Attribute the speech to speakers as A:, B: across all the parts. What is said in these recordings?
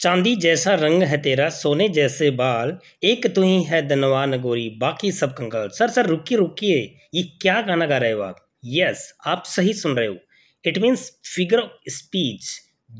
A: चांदी जैसा रंग है तेरा सोने जैसे बाल एक तू ही है दनवा नगोरी बाकी सब कंगाल सर सर रुकिए रुकिए ये क्या गाना गा रहे हो आप यस आप सही सुन रहे हो it means figure of speech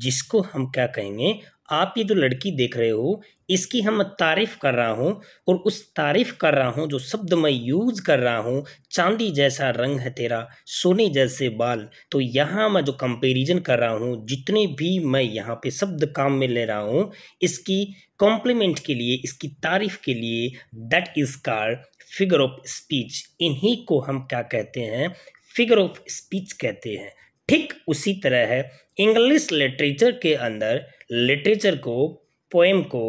A: जिसको हम क्या कहेंगे आप ये जो लड़की देख रहे हो इसकी हम तारीफ़ कर रहा हूँ और उस तारीफ़ कर रहा हूँ जो शब्द मैं यूज़ कर रहा हूँ चांदी जैसा रंग है तेरा सोने जैसे बाल तो यहाँ मैं जो कंपेरिजन कर रहा हूँ जितने भी मैं यहाँ पे शब्द काम में ले रहा हूँ इसकी कॉम्प्लीमेंट के लिए इसकी तारीफ़ के लिए that is called figure of speech इन्हीं को हम क्या कहते हैं फिगर ऑफ स्पीच कहते हैं ठीक उसी तरह है इंग्लिश लिटरेचर के अंदर लिटरेचर को पोएम को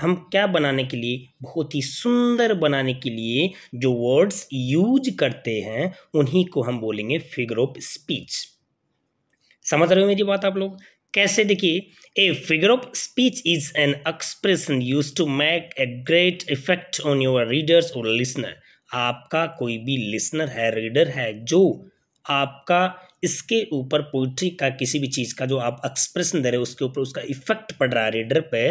A: हम क्या बनाने के लिए बहुत ही सुंदर बनाने के लिए जो वर्ड्स यूज करते हैं उन्हीं को हम बोलेंगे फिगर ऑफ स्पीच समझ रहे हो मेरी बात आप लोग कैसे देखिए a figure of speech is an expression used to make a great effect on your readers और लिसनर आपका कोई भी लिसनर है रीडर है जो आपका इसके ऊपर पोइट्री का किसी भी चीज़ का जो आप एक्सप्रेशन दे रहे हो उसके ऊपर उसका इफेक्ट पड़ रहा है रीडर पे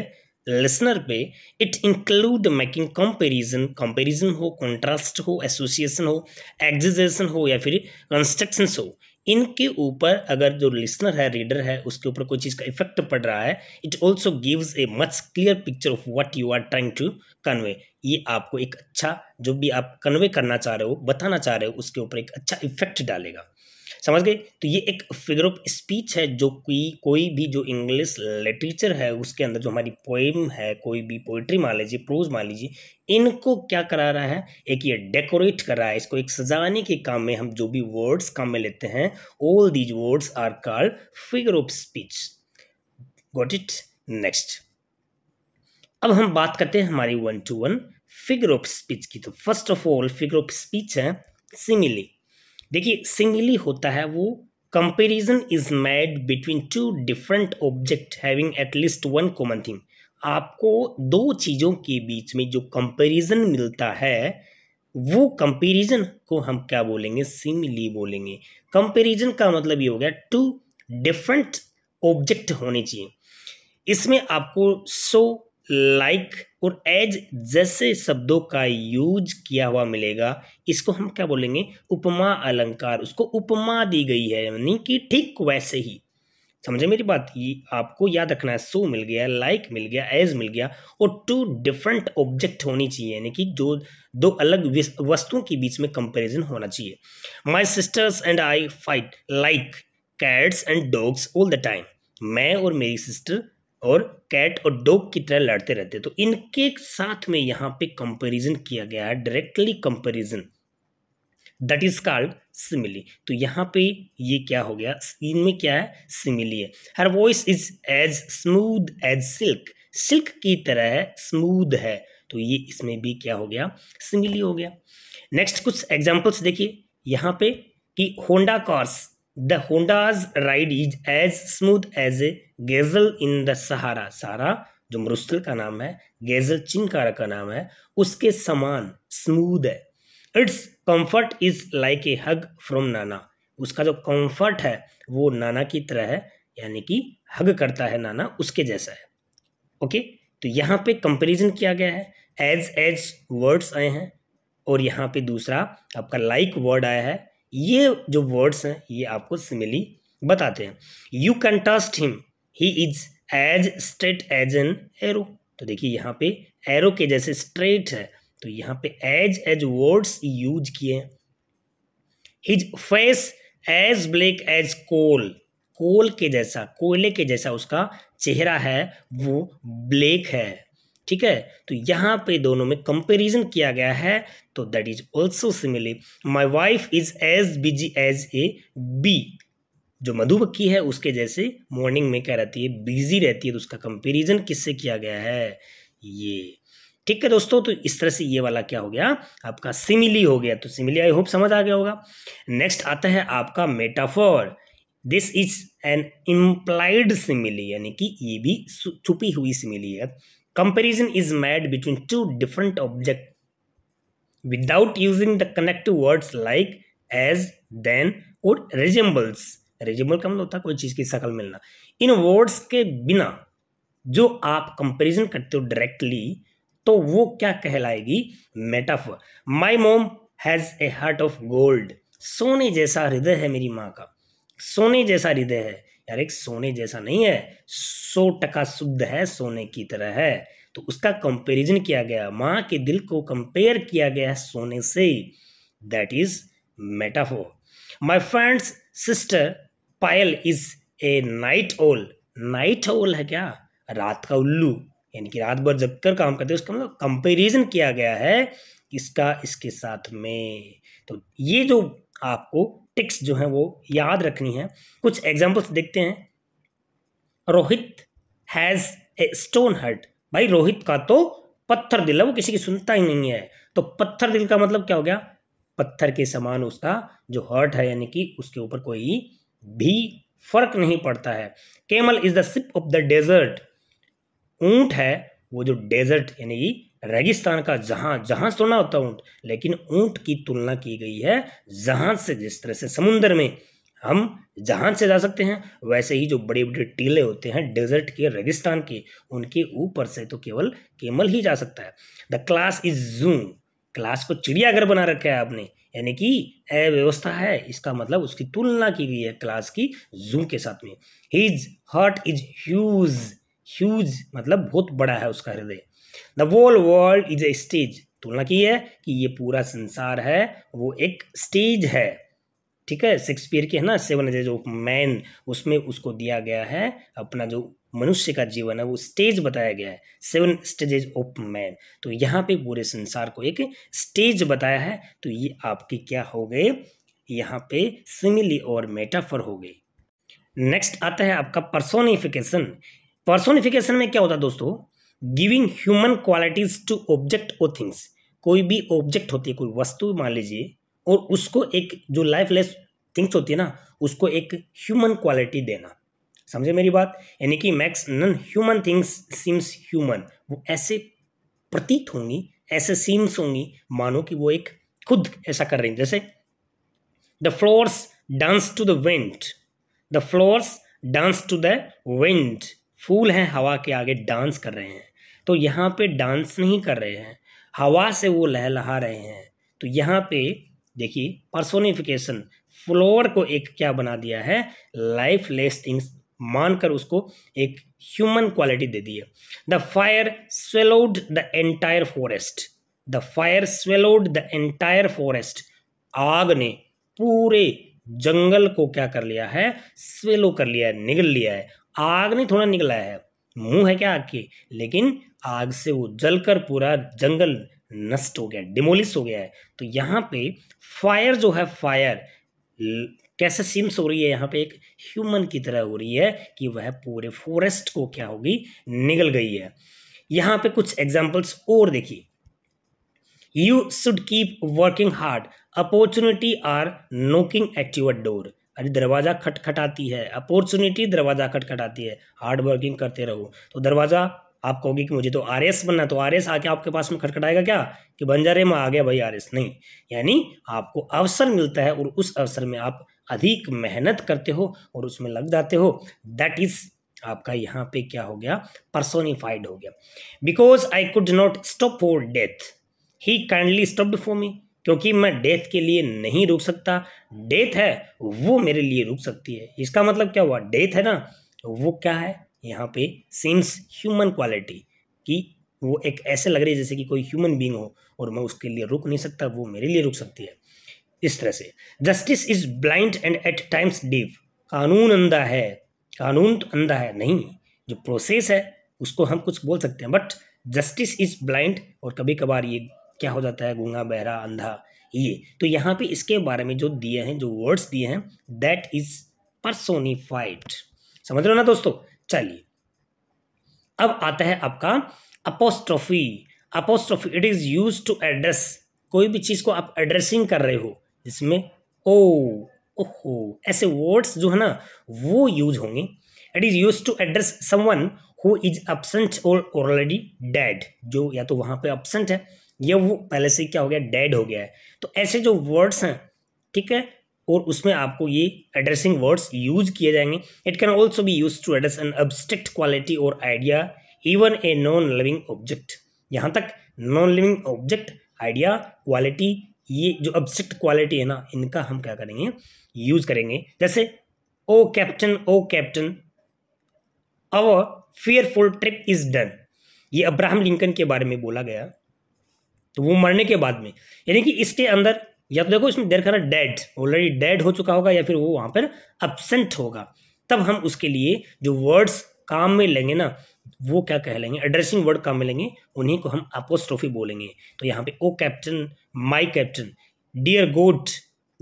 A: लिसनर पे it include making comparison comparison हो कंट्रास्ट हो एसोसिएशन हो एग्जिजेशन हो या फिर कंस्ट्रक्शन हो इनके ऊपर अगर जो लिसनर है रीडर है उसके ऊपर कोई चीज़ का इफेक्ट पड़ रहा है it also gives a much clear picture of what you are trying to convey ये आपको एक अच्छा जो भी आप कन्वे करना चाह रहे हो बताना चाह रहे हो उसके ऊपर एक अच्छा इफेक्ट डालेगा समझ गए तो ये एक फिगर ऑफ स्पीच है जो कि कोई भी जो इंग्लिश लिटरेचर है उसके अंदर जो हमारी पोएम है कोई भी पोइट्री मान लीजिए प्रोज मान लीजिए इनको क्या करा रहा है एक ये डेकोरेट कर रहा है इसको एक सजाने के काम में हम जो भी वर्ड्स काम में लेते हैं all these words are called figure of speech got it next अब हम बात करते हैं हमारी one to one figure of speech की तो first of all figure of speech है सिमिली देखिए सिंगली होता है वो comparison is made between two different object having at least one common thing आपको दो चीज़ों के बीच में जो कंपेरिजन मिलता है वो कंपेरिजन को हम क्या बोलेंगे सिमिली बोलेंगे कंपेरिजन का मतलब ये हो गया टू डिफरेंट ऑब्जेक्ट होने चाहिए इसमें आपको सो लाइक और एज जैसे शब्दों का यूज किया हुआ मिलेगा इसको हम क्या बोलेंगे उपमा अलंकार उसको उपमा दी गई है यानी कि ठीक वैसे ही समझे मेरी बात ये आपको याद रखना है सो मिल गया लाइक मिल गया एज मिल गया और टू डिफरेंट ऑब्जेक्ट होनी चाहिए यानी कि जो दो अलग वस्तुओं के बीच में कंपेरिजन होना चाहिए my sisters and I fight like cats and dogs all the time मैं और मेरी सिस्टर और कैट और डॉग की तरह लड़ते रहते तो इनके साथ में यहाँ पे कंपैरिजन किया गया है directly comparison that is called simile तो यहाँ पे ये क्या हो गया इनमें क्या है सिमिली है her voice is as smooth as silk silk की तरह है स्मूद है तो ये इसमें भी क्या हो गया सिमिली हो गया नेक्स्ट कुछ एग्जाम्पल्स देखिए यहाँ पे कि Honda cars the Honda's ride is as smooth as a gazelle in the Sahara Sahara जो मरुस्थल का नाम है गेजल चिनकार का नाम है उसके समान स्मूद है its comfort is like a hug from nana उसका जो कंफर्ट है वो नाना की तरह है यानी कि हग करता है नाना उसके जैसा है ओके तो यहाँ पे कंपैरिजन किया गया है एज एज वर्ड्स आए हैं और यहाँ पे दूसरा आपका लाइक like वर्ड आया है ये जो वर्ड्स हैं ये आपको सिमिली बताते हैं you can trust him he is as straight as an arrow तो देखिए यहाँ पे एरो के जैसे स्ट्रेट है तो यहाँ पे एज एज वर्ड्स यूज किए हैं his face as black as coal coal के जैसा कोयले के जैसा उसका चेहरा है वो ब्लैक है ठीक है तो यहाँ पे दोनों में कंपेरिजन किया गया है तो that is also similar my wife is as busy as a bee जो मधुमक्खी है उसके जैसे मॉर्निंग में क्या रहती है बिजी रहती है तो उसका कंपेरिजन किससे किया गया है ये ठीक है दोस्तों तो इस तरह से ये वाला क्या हो गया आपका सिमिली हो गया तो सिमिली आई होप समझ आ गया होगा नेक्स्ट आता है आपका metaphor this is an implied simile यानी कि ये भी छुपी हुई सिमिली है comparison is made between two different objects without using the connective words like as then और resembles रेजेबल का मतलब होता है कोई चीज़ की शकल मिलना इन वर्ड्स के बिना जो आप कंपैरिजन करते हो डायरेक्टली तो वो क्या कहलाएगी metaphor my mom has a heart of gold सोने जैसा हृदय है मेरी माँ का सोने जैसा हृदय है यार एक सोने जैसा नहीं है सौ टका शुद्ध है सोने की तरह है तो उसका कंपेरिजन किया गया माँ के दिल को कंपेयर किया गया है सोने से that is metaphor my friend's sister Payal is a night owl night owl है क्या रात का उल्लू यानी कि रात भर जब कर काम करते हैं उसका मतलब कंपेरिजन किया गया है इसका इसके साथ में तो ये जो आपको स्टैटिस्टिक्स जो है वो याद रखनी है कुछ एग्जाम्पल्स देखते हैं Rohit has a stone heart भाई रोहित का तो पत्थर दिल है वो किसी की सुनता ही नहीं है तो पत्थर दिल का मतलब क्या हो गया पत्थर के समान उसका जो हर्ट है यानी कि उसके ऊपर कोई भी फर्क नहीं पड़ता है camel is the ship of the desert ऊंट है वो जो डेजर्ट यानी कि रेगिस्तान का जहां जहां तो होता ऊँट लेकिन ऊँट की तुलना की गई है जहाज से जिस तरह से समुन्द्र में हम जहाज से जा सकते हैं वैसे ही जो बड़े बड़े टीले होते हैं डेजर्ट के रेगिस्तान के उनके ऊपर से तो केवल केमल ही जा सकता है the class is zoo class को चिड़ियाघर बना रखा है आपने यानी कि अव्यवस्था है इसका मतलब उसकी तुलना की गई है क्लास की जू के साथ में his heart is huge huge मतलब बहुत बड़ा है उसका हृदय the whole world is a stage तुलना की है कि ये पूरा संसार है वो एक स्टेज है ठीक है शेक्सपियर के है ना सेवन एजेज ऑफ मैन उसमें उसको दिया गया है अपना जो मनुष्य का जीवन है वो स्टेज बताया गया है सेवन स्टेजेज ऑफ मैन तो यहाँ पे पूरे संसार को एक स्टेज बताया है तो ये आपके क्या हो गए यहाँ पे सिमिली और मेटाफर हो गए नेक्स्ट आता है आपका पर्सोनिफिकेशन पर्सोनिफिकेशन में क्या होता है दोस्तों giving human qualities to object और थिंग्स कोई भी ऑब्जेक्ट होती है कोई वस्तु मान लीजिए और उसको एक जो लाइफलेस थिंग्स होती है ना उसको एक ह्यूमन क्वालिटी देना समझे मेरी बात यानी कि makes non human things seems human वो ऐसे प्रतीत होंगी ऐसे सीम्स होंगी मानो कि वो एक खुद ऐसा कर रही हैं जैसे the flowers dance to the wind the flowers dance to the wind फूल हैं हवा के आगे डांस कर रहे हैं तो यहाँ पे डांस नहीं कर रहे हैं हवा से वो लहलहा रहे हैं तो यहाँ पे देखिए पर्सोनिफिकेशन फ्लोर को एक क्या बना दिया है लाइफ लेस थिंग्स मानकर उसको एक ह्यूमन क्वालिटी दे दी है the fire swallowed the entire forest the fire swallowed the entire forest आग ने पूरे जंगल को क्या कर लिया है स्वेलो कर लिया है निगल लिया है आग ने थोड़ा निकला है मुंह है क्या आग की लेकिन आग से वो जलकर पूरा जंगल नष्ट हो गया डिमोलिश हो गया है तो यहाँ पे फायर जो है फायर कैसे सिम्स हो रही है यहाँ पे एक ह्यूमन की तरह हो रही है कि वह पूरे फॉरेस्ट को क्या होगी निगल गई है यहाँ पे कुछ एग्जाम्पल्स और देखिए you should keep working hard opportunity are knocking at your door अरे दरवाज़ा खटखटाती है अपॉर्चुनिटी दरवाज़ा खटखटाती है हार्ड वर्किंग करते रहो तो दरवाज़ा आप कहोगे कि मुझे तो आर एस बनना तो आर एस आके आपके पास में खटखटाएगा क्या कि बन जा रहे मैं आ गया भाई आर एस नहीं यानी आपको अवसर मिलता है और उस अवसर में आप अधिक मेहनत करते हो और उसमें लग जाते हो दैट इज़ आपका यहाँ पे क्या हो गया पर्सोनिफाइड हो गया because I could not stop for death he kindly stop for me क्योंकि मैं डेथ के लिए नहीं रुक सकता डेथ है वो मेरे लिए रुक सकती है इसका मतलब क्या हुआ डेथ है ना वो क्या है यहाँ पे सीम्स ह्यूमन क्वालिटी कि वो एक ऐसे लग रही है जैसे कि कोई ह्यूमन बींग हो और मैं उसके लिए रुक नहीं सकता वो मेरे लिए रुक सकती है इस तरह से justice is blind and at times deaf कानून अंधा है कानून तो अंधा है नहीं जो प्रोसेस है उसको हम कुछ बोल सकते हैं बट जस्टिस इज ब्लाइंड और कभी कभार ये क्या हो जाता है गूंगा बहरा अंधा ये तो यहाँ पे इसके बारे में जो दिए हैं जो वर्ड्स दिए हैं दैट इज परसोनिफाइड समझ रहे हो ना दोस्तों चलिए अब आता है आपका apostrophe apostrophe it is use to address कोई भी चीज़ को आप एड्रेसिंग कर रहे हो जिसमें ओ ओहो ऐसे वर्ड्स जो है ना वो यूज होंगे it is use to address someone who is absent और ऑलरेडी डेड जो या तो वहां पे अपसेंट है ये वो पहले से क्या हो गया डेड हो गया है तो ऐसे जो वर्ड्स हैं ठीक है और उसमें आपको ये एड्रेसिंग वर्ड्स यूज किए जाएंगे it can also be used to address an abstract quality और idea even a non living object यहाँ तक non living object idea quality ये जो अब्स्ट्रिक्ट क्वालिटी है ना इनका हम क्या करेंगे यूज करेंगे जैसे O captain O captain our fearful trip is done ये अब्राहम लिंकन के बारे में बोला गया तो वो मरने के बाद में यानी कि इसके अंदर या तो देखो इसमें देर खाना डेड ऑलरेडी डेड हो चुका होगा या फिर वो वहाँ पर अपसेंट होगा तब हम उसके लिए जो वर्ड्स काम में लेंगे ना वो क्या कह लेंगे एड्रेसिंग वर्ड काम में लेंगे उन्हीं को हम अपोस्ट्रोफी बोलेंगे तो यहाँ पे O captain my captain dear god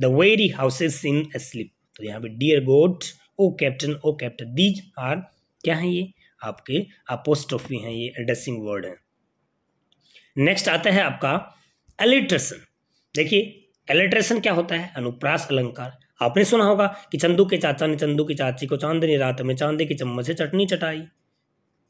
A: the very houses in sleep तो यहाँ पे dear god O captain O captain these are क्या है ये आपके अपोस्ट्रोफी हैं ये एड्रेसिंग वर्ड हैं नेक्स्ट आता है आपका एलिट्रेशन देखिए एलिट्रेशन क्या होता है अनुप्रास अलंकार आपने सुना होगा कि चंदू के चाचा ने चंदू की चाची को चांदनी रात में चांदी की चम्मच से चटनी चटाई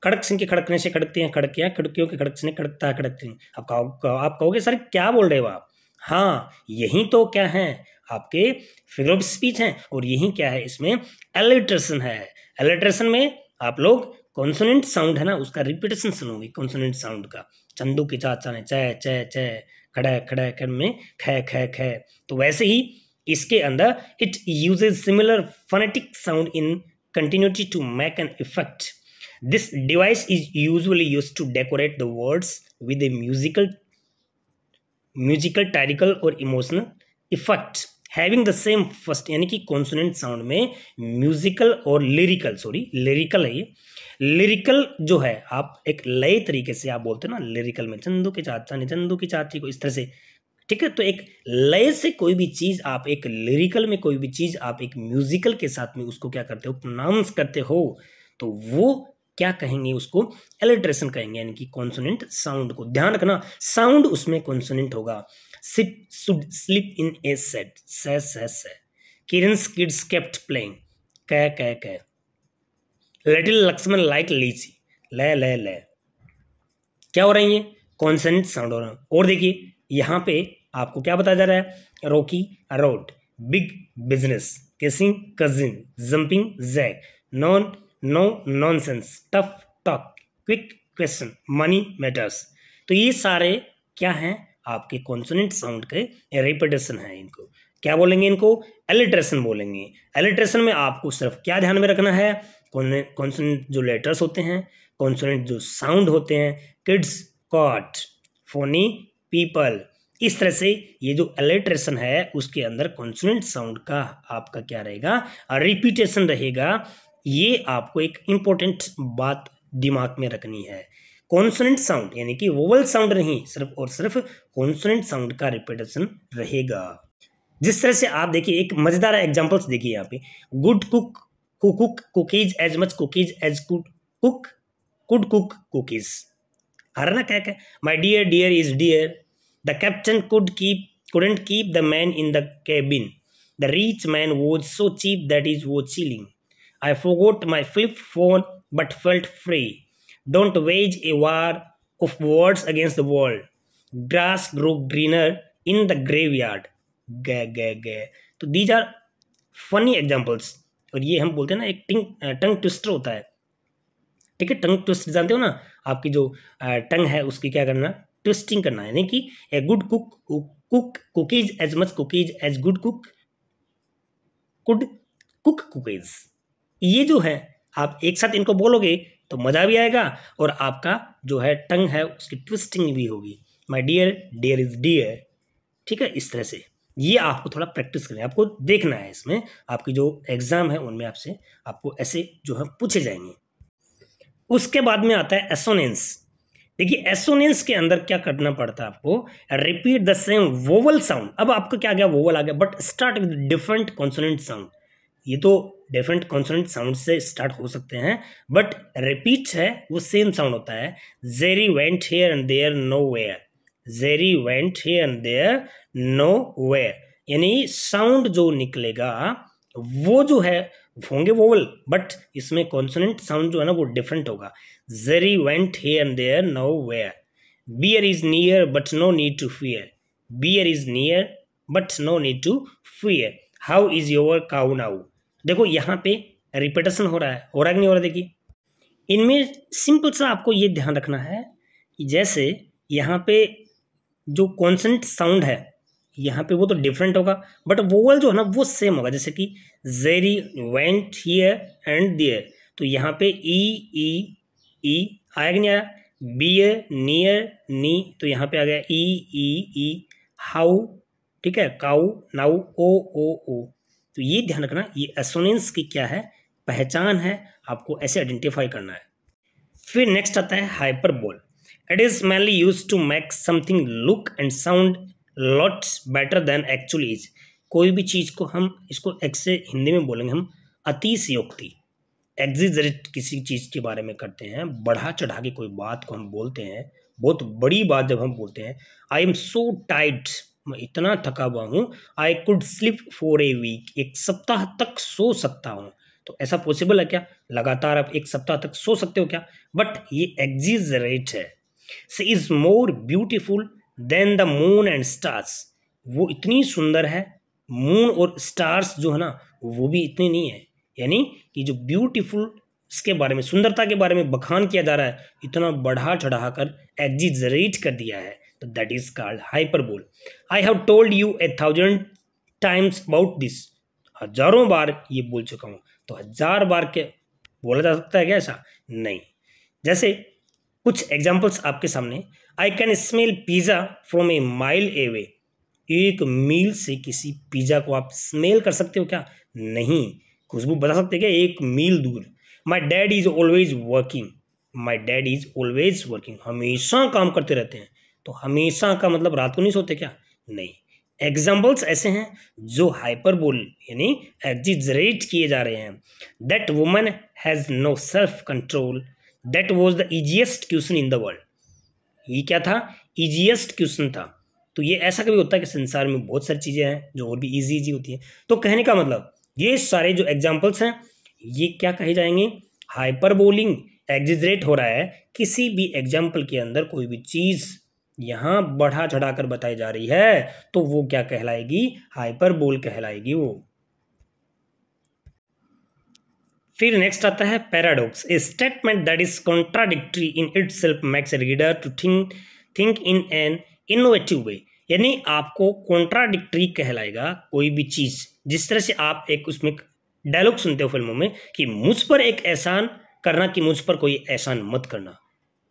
A: खड़क सिंह के खड़कने से खड़कती हैं खड़कियाँ खिड़कियों के खड़क सिंह खड़कता है खड़कती हैं आप कहो आप कहोगे सर क्या बोल रहे हो आप हाँ यही तो क्या है आपके फिगर ऑफ स्पीच हैं और यही क्या है इसमें एलिट्रेशन है एलिट्रेशन में आप लोग कॉन्सोनेंट साउंड है ना उसका रिपीटेशन सुनोगे कॉन्सोनेंट साउंड का चंदू के चाचा ने चय चय चय खड़ा खड़ा खड़ में ख ख ख तो वैसे ही इसके अंदर it uses similar phonetic sound in continuity to make an effect this device is usually used to decorate the words with a musical musical lyrical और emotional effect having the same first यानी कि consonant sound में musical और lyrical sorry lyrical है ये lyrical जो है आप एक लय तरीके से आप बोलते हैं ना लिरिकल में चंदू की चाचा ने चंदू की चाची को इस तरह से ठीक है तो एक लय से कोई भी चीज़ आप एक लिरिकल में कोई भी चीज़ आप एक म्यूजिकल के साथ में उसको क्या करते हो प्रोनाउंस करते हो तो वो क्या कहेंगे उसको एलिट्रेशन कहेंगे यानी कि कॉन्सोनेंट साउंड को ध्यान रखना साउंड उसमें कॉन्सोनेंट होगा Sip should sleep in a set. Say, say, say. Kiran's kids kept playing. Kay, kay, kay. Little Lakshman like लीची ले ले ले क्या हो रहा है ये कॉन्सेंट साउंड हो रहा है और देखिए यहाँ पे आपको क्या बताया जा रहा है rocky road big business kissing cousin jumping jack non no nonsense tough talk quick question money matters तो ये सारे क्या हैं आपके कॉन्सोनेंट साउंड के रिपीटेशन है इनको क्या बोलेंगे इनको एलिट्रेशन बोलेंगे एलिट्रेशन में आपको सिर्फ क्या ध्यान में रखना है कॉन्सोनेंट जो लेटर्स होते हैं कॉन्सोनेंट जो साउंड होते हैं किड्स कॉट फोनी पीपल इस तरह से ये जो एलिट्रेशन है उसके अंदर कॉन्सोनेंट साउंड का आपका क्या रहेगा रिपीटेशन रहेगा ये आपको एक इम्पोर्टेंट बात दिमाग में रखनी है कॉन्सोनेंट साउंड यानी कि वोवल साउंड नहीं सिर्फ और सिर्फ कॉन्सोनेंट साउंड का रिपीटेशन रहेगा जिस तरह से आप देखिए एक मज़ेदार एग्जाम्पल्स देखिए यहाँ पे गुड कुक कुकुक cookies as much cookies as could cook could cook cookies हर ना क्या क्या my dear dear is dear the captain could keep couldn't keep the man in the cabin the rich man was so cheap that is वो chilling I forgot my flip phone but felt free Don't wage a war of words against the world. Grass grew greener in the graveyard. गए गए these are funny examples और ये हम बोलते हैं ना एक टिंग टंग ट्विस्टर होता है ठीक है टंग ट्विस्टर जानते हो ना आपकी जो टंग है उसकी क्या करना ट्विस्टिंग करना यानी कि a good cook cook cookies as much cookies as good cook could cook cookies ये जो है आप एक साथ इनको बोलोगे तो मज़ा भी आएगा और आपका जो है टंग है उसकी ट्विस्टिंग भी होगी my dear dear is dear ठीक है इस तरह से ये आपको थोड़ा प्रैक्टिस करें आपको देखना है इसमें आपकी जो एग्ज़ाम है उनमें आपसे आपको ऐसे जो है पूछे जाएंगे उसके बाद में आता है एसोनेंस देखिए एसोनेंस के अंदर क्या करना पड़ता है आपको repeat the same vowel sound अब आपको क्या गया वोवल आ गया but start with different consonant sound ये तो डिफरेंट कॉन्सोनेंट साउंड से स्टार्ट हो सकते हैं बट रिपीट है वो सेम साउंड होता है Jerry went here and there nowhere Jerry went here and there nowhere यानी साउंड जो निकलेगा वो जो है होंगे वोवल बट इसमें कॉन्सोनेंट साउंड जो है ना वो डिफरेंट होगा Jerry went here and there nowhere bear is near but no need to fear bear is near but no need to fear how is your cow now देखो यहाँ पे repetition हो रहा है हो रहा कि नहीं हो रहा देखिए इनमें सिंपल सा आपको ये ध्यान रखना है कि जैसे यहाँ पे जो कॉन्सेंट साउंड है यहाँ पे वो तो डिफरेंट होगा बट वोवल जो है ना वो सेम होगा जैसे कि Jerry went here and there तो यहाँ पे ई ई ई आया कि नहीं आया बियर नियर नी तो यहाँ पे आ गया ई ई ई हाउ ठीक है काउ नाउ ओ ओ ओ तो ये ध्यान रखना ये एसोनेंस की क्या है पहचान है आपको ऐसे आइडेंटिफाई करना है फिर नेक्स्ट आता है hyperbole it is mainly used to make something look and sound lot better than actually is कोई भी चीज़ को हम इसको एक्से हिंदी में बोलेंगे हम अतिशयोक्ति एग्जिजरेट किसी चीज़ के बारे में करते हैं बढ़ा चढ़ा के कोई बात को हम बोलते हैं बहुत बड़ी बात जब हम बोलते हैं आई एम सो टाइट मैं इतना थका हुआ हूँ I could sleep for a week एक सप्ताह तक सो सकता हूँ तो ऐसा पॉसिबल है क्या लगातार आप एक सप्ताह तक सो सकते हो क्या बट ये एग्जिजरेट है she is more beautiful than the moon and stars वो इतनी सुंदर है मून और स्टार्स जो है ना वो भी इतनी नहीं है यानी कि जो ब्यूटिफुल इसके बारे में सुंदरता के बारे में बखान किया जा रहा है इतना बढ़ा चढ़ा कर एग्जिजरेट कर दिया है that is called hyperbole i have told you a thousand times about this हजारों बार ये बोल चुका हूँ तो हजार बार के बोला जा सकता है क्या ऐसा नहीं जैसे कुछ एग्जाम्पल्स आपके सामने I can smell pizza from a mile away एक मील से किसी पिज़्ज़ा को आप स्मेल कर सकते हो क्या नहीं खुशबू बता सकते क्या एक मील दूर my dad is always working my dad is always working हमेशा काम करते रहते हैं तो हमेशा का मतलब रात को नहीं सोते क्या नहीं एग्जाम्पल्स ऐसे हैं जो हाइपरबोल यानी एग्जिजरेट किए जा रहे हैं that woman has no self control that was the easiest question in the world ये क्या था इजिएस्ट क्वेश्चन था तो ये ऐसा कभी होता है कि संसार में बहुत सारी चीज़ें हैं जो और भी इजी इजी होती हैं तो कहने का मतलब ये सारे जो एग्जाम्पल्स हैं ये क्या कहे जाएंगे हाइपरबोलिंग एग्जिजरेट हो रहा है किसी भी एग्जाम्पल के अंदर कोई भी चीज़ यहां बढ़ा चढ़ाकर बताई जा रही है तो वो क्या कहलाएगी हाइपरबोल कहलाएगी वो फिर नेक्स्ट आता है paradox a statement that is contradictory in itself makes reader to think think in an innovative way यानी आपको कॉन्ट्राडिक्टी कहलाएगा कोई भी चीज़ जिस तरह से आप एक उसमें डायलॉग सुनते हो फिल्मों में कि मुझ पर एक एहसान करना कि मुझ पर कोई एहसान मत करना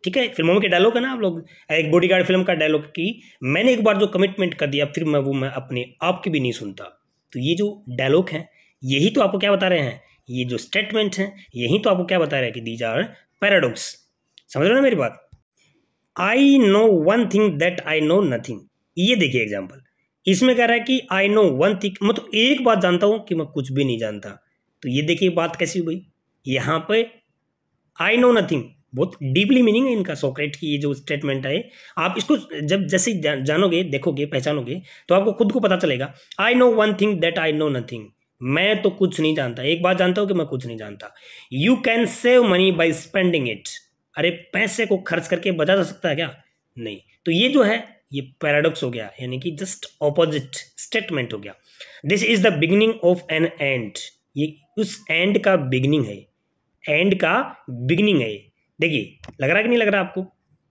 A: ठीक है फिल्मों के डायलॉग है ना आप लोग एक बॉडीगार्ड फिल्म का डायलॉग की मैंने एक बार जो कमिटमेंट कर दिया फिर मैं वो मैं अपने आप की भी नहीं सुनता तो ये जो डायलॉग है यही तो आपको क्या बता रहे हैं ये जो स्टेटमेंट है यही तो आपको क्या बता रहे हैं कि दीज आर पैराडॉक्स समझ रहे हो ना मेरी बात I know one thing that I know nothing ये देखिए एग्जाम्पल इसमें कह रहा है कि आई नो वन थिंग मतलब एक बात जानता हूं कि मैं कुछ भी नहीं जानता तो ये देखिए बात कैसी हुई यहां पे आई नो नथिंग बहुत डीपली मीनिंग है इनका सोक्रेट की ये जो स्टेटमेंट है आप इसको जब जैसे जानोगे देखोगे पहचानोगे तो आपको खुद को पता चलेगा I know one thing that I know nothing मैं तो कुछ नहीं जानता एक बात जानता हूँ कि मैं कुछ नहीं जानता you can save money by spending it अरे पैसे को खर्च करके बचा जा सकता है क्या नहीं तो ये जो है ये पैराडॉक्स हो गया यानी कि जस्ट ऑपोजिट स्टेटमेंट हो गया this is the beginning of an end ये उस एंड का बिगनिंग है एंड का बिगनिंग है देखिए लग रहा कि नहीं लग रहा आपको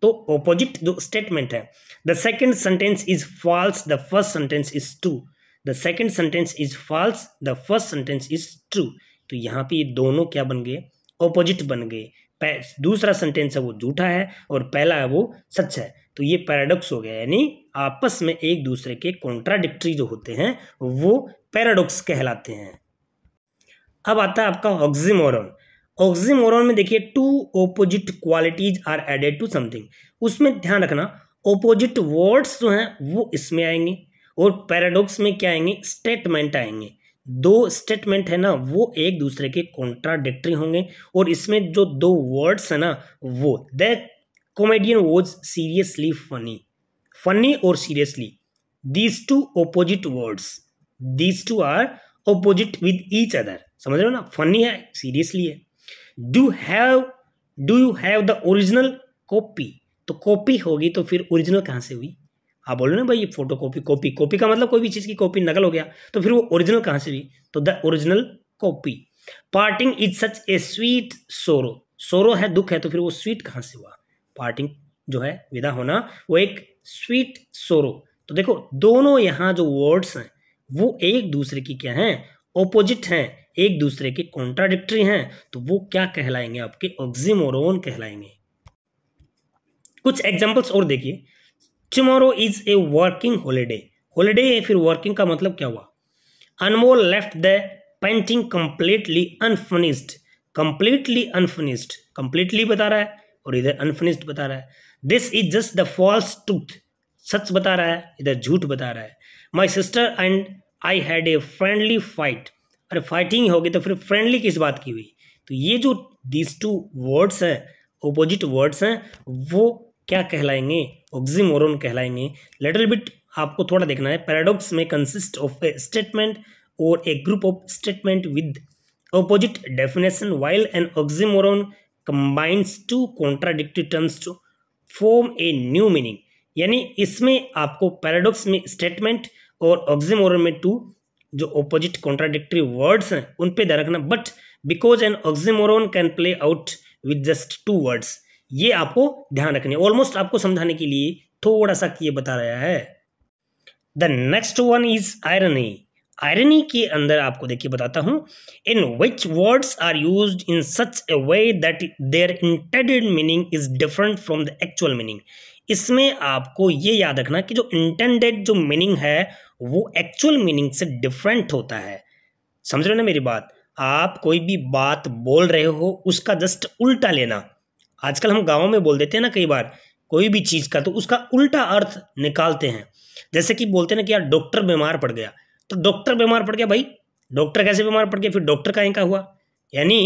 A: तो ऑपोजिट जो स्टेटमेंट है the second sentence is false the first sentence is true the second sentence is false the first sentence is true तो यहाँ पे ये दोनों क्या बन गए ऑपोजिट बन गए दूसरा सेंटेंस है वो झूठा है और पहला है वो सच है तो ये पैराडॉक्स हो गया यानी आपस में एक दूसरे के कॉन्ट्राडिक्ट्री जो होते हैं वो पैराडॉक्स कहलाते हैं अब आता है आपका ऑक्सीमोरन ऑक्सीमोरॉन में देखिए two opposite qualities are added to something उसमें ध्यान रखना ओपोजिट वर्ड्स जो हैं वो इसमें आएंगे और पैराडॉक्स में क्या आएंगे स्टेटमेंट आएंगे दो स्टेटमेंट है ना वो एक दूसरे के कॉन्ट्राडिक्ट्री होंगे और इसमें जो दो वर्ड्स है ना वो the comedian was seriously funny funny और seriously these two opposite words these two are opposite with each other समझ रहे हो ना फनी है सीरियसली है do have do you have the original copy तो कॉपी होगी तो फिर ओरिजिनल कहाँ से हुई आप बोलो ना भाई ये फोटो कॉपी कॉपी कॉपी का मतलब कोई भी चीज़ की कॉपी नकल हो गया तो फिर वो ओरिजिनल कहाँ से हुई तो the original copy parting is such a sweet sorrow sorrow है दुख है तो फिर वो स्वीट कहाँ से हुआ पार्टिंग जो है विदा होना वो एक स्वीट सोरो तो देखो दोनों यहाँ जो वर्ड्स हैं वो एक दूसरे की क्या हैं ऑपोजिट हैं एक दूसरे के कॉन्ट्राडिक्ट्री हैं तो वो क्या कहलाएंगे आपके ऑक्सीमोरोन कहलाएंगे कुछ एग्जांपल्स और देखिए tomorrow is a working holiday holiday या फिर वर्किंग का मतलब क्या हुआ Anmol left the painting completely unfinished completely unfinished completely बता रहा है और इधर अनफिनिश्ड बता रहा है this is just the false truth सच बता रहा है इधर झूठ बता रहा है my sister and I had a friendly fight अरे फाइटिंग होगी तो फिर फ्रेंडली किस बात की हुई तो ये जो दीज टू वर्ड्स हैं ओपोजिट वर्ड्स हैं वो क्या कहलाएंगे ऑक्जिम कहलाएंगे लिटल बिट आपको थोड़ा देखना है पैराडॉक्स में कंसिस्ट ऑफ ए स्टेटमेंट और a group of statement with opposite definition while and oxymoron combines two contradictive terms to form a new meaning यानी इसमें आपको पैराडॉक्स में स्टेटमेंट और ऑक्जिम में टू जो ऑपोजिट कॉन्ट्राडिक्टरी वर्ड्स हैं उन पे ध्यान रखना but because an oxymoron can play out with just two words ये आपको ध्यान रखने ऑलमोस्ट आपको समझाने के लिए थोड़ा सा ये बता रहा है the next one is irony irony के अंदर आपको देखिए बताता हूँ in which words are use in such a way that their intended meaning is different from the actual meaning इसमें आपको ये याद रखना कि जो इंटेंडेड जो मीनिंग है वो एक्चुअल मीनिंग से डिफरेंट होता है समझ रहे हो ना मेरी बात आप कोई भी बात बोल रहे हो उसका जस्ट उल्टा लेना आजकल हम गाँव में बोल देते हैं ना कई बार कोई भी चीज़ का तो उसका उल्टा अर्थ निकालते हैं जैसे कि बोलते हैं ना कि यार डॉक्टर बीमार पड़ गया तो डॉक्टर बीमार पड़ गया भाई डॉक्टर कैसे बीमार पड़ गया फिर डॉक्टर का का हुआ यानी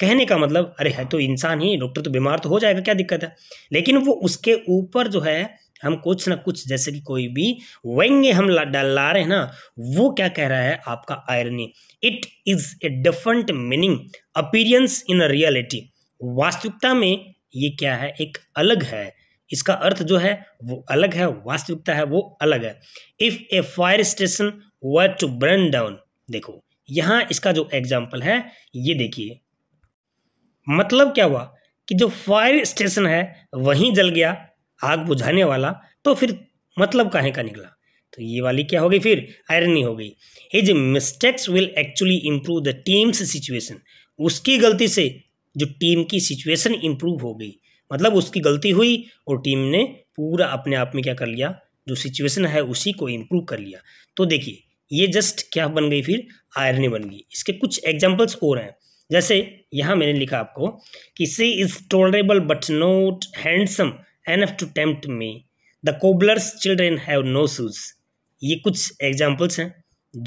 A: कहने का मतलब अरे है तो इंसान ही डॉक्टर तो बीमार तो हो जाएगा क्या दिक्कत है लेकिन वो उसके ऊपर जो है हम कुछ ना कुछ जैसे कि कोई भी व्यंग्य हम डाल ला रहे हैं ना वो क्या कह रहा है आपका irony it is a different meaning appearance in reality वास्तविकता में ये क्या है एक अलग है इसका अर्थ जो है वो अलग है वास्तविकता है वो अलग है if a fire station were to burn down देखो यहां इसका जो एग्जाम्पल है ये देखिए मतलब क्या हुआ कि जो फायर स्टेशन है वहीं जल गया आग बुझाने वाला तो फिर मतलब कहें का निकला तो ये वाली क्या होगी फिर आयरनी हो गई his mistakes will actually improve the team's situation उसकी गलती से जो टीम की सिचुएशन इंप्रूव हो गई मतलब उसकी गलती हुई और टीम ने पूरा अपने आप में क्या कर लिया जो सिचुएशन है उसी को इम्प्रूव कर लिया तो देखिए ये जस्ट क्या बन गई फिर आयरनी बन गई इसके कुछ एग्जाम्पल्स और हैं जैसे यहाँ मैंने लिखा आपको कि she is tolerable but not handsome enough to tempt me the cobbler's children have no shoes ये कुछ एग्जाम्पल्स हैं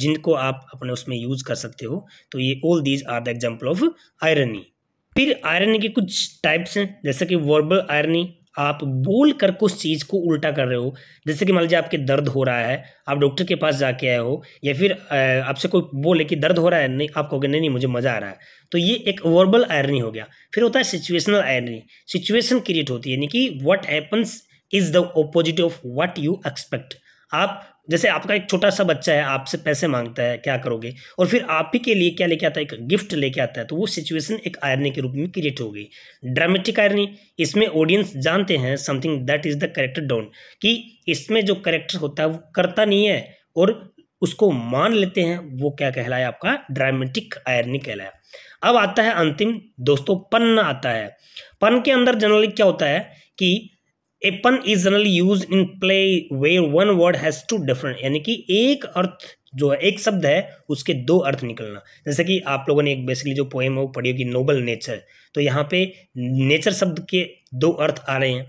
A: जिनको आप अपने उसमें यूज़ कर सकते हो तो ये all these are the example of irony फिर आयरनी के कुछ टाइप्स हैं जैसे कि वर्बल आयरनी आप बोल कर कुछ चीज़ को उल्टा कर रहे हो जैसे कि मान लीजिए आपके दर्द हो रहा है आप डॉक्टर के पास जाके आए हो या फिर आपसे कोई बोले कि दर्द हो रहा है नहीं आप कहोगे नहीं नहीं मुझे मज़ा आ रहा है तो ये एक वर्बल आयरनी हो गया फिर होता है सिचुएशनल आयरनी सिचुएशन क्रिएट होती है यानी कि what happens is the opposite of what you expect आप जैसे आपका एक छोटा सा बच्चा है आपसे पैसे मांगता है क्या करोगे और फिर आप ही के लिए क्या लेके आता है एक गिफ्ट लेके आता है तो वो सिचुएशन एक आयरनी के रूप में क्रिएट हो गई ड्रामेटिक आयरनी इसमें ऑडियंस जानते हैं something that is the character down कि इसमें जो करेक्टर होता है वो करता नहीं है और उसको मान लेते हैं वो क्या कहलाया आपका ड्रामेटिक आयरनी कहलाया अब आता है अंतिम दोस्तों पन्न आता है पन के अंदर जनरली क्या होता है कि pun is generally use in play way one word has two different यानी कि एक अर्थ जो है एक शब्द है उसके दो अर्थ निकलना जैसे कि आप लोगों ने एक बेसिकली जो पोएम है वो पढ़ी होगी नोबल नेचर तो यहाँ पे नेचर शब्द के दो अर्थ आ रहे हैं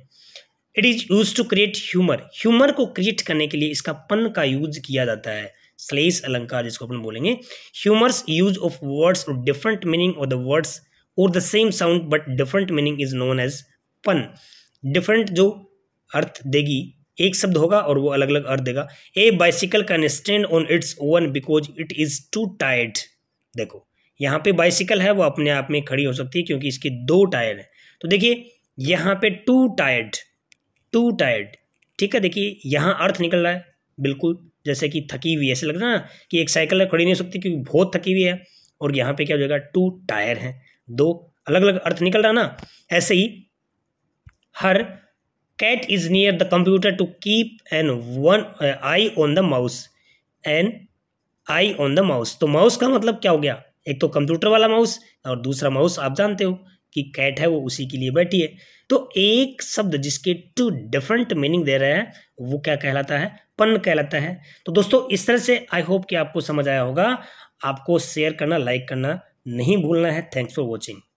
A: it is use to create humour humour को क्रिएट करने के लिए इसका पन का यूज किया जाता है स्लेस अलंकार जिसको अपन बोलेंगे humorous use of words different meaning of the words और the same sound but different meaning is known as pun different जो अर्थ देगी एक शब्द होगा और वो अलग अलग अर्थ देगा a bicycle can stand on its own because it is too tired देखो यहाँ पे बाइसिकल है वो अपने आप में खड़ी हो सकती है क्योंकि इसके दो टायर हैं तो देखिए यहाँ पे टू टायर्ड टू टायर्ड ठीक है देखिए यहाँ अर्थ निकल रहा है बिल्कुल जैसे कि थकी हुई ऐसे लग रहा है ना कि एक साइकिल खड़ी नहीं हो सकती क्योंकि बहुत थकी हुई है और यहाँ पे क्या हो जाएगा टू टायर हैं दो अलग अलग अर्थ निकल रहा है ना ऐसे ही her cat is near the computer to keep an one eye on the mouse an eye on the mouse तो माउस का मतलब क्या हो गया एक तो कंप्यूटर वाला माउस और दूसरा माउस आप जानते हो कि कैट है वो उसी के लिए बैठी है तो एक शब्द जिसके टू डिफरेंट मीनिंग दे रहे हैं वो क्या कहलाता है पन कहलाता है तो दोस्तों इस तरह से आई होप कि आपको समझ आया होगा आपको शेयर करना लाइक करना नहीं भूलना है थैंक्स फॉर वॉचिंग